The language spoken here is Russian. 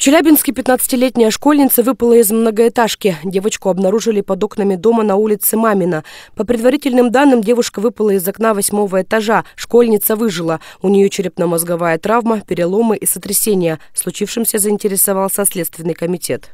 В Челябинске 15-летняя школьница выпала из многоэтажки. Девочку обнаружили под окнами дома на улице Мамина. По предварительным данным, девушка выпала из окна восьмого этажа. Школьница выжила. У нее черепно-мозговая травма, переломы и сотрясение. Случившимся заинтересовался Следственный комитет.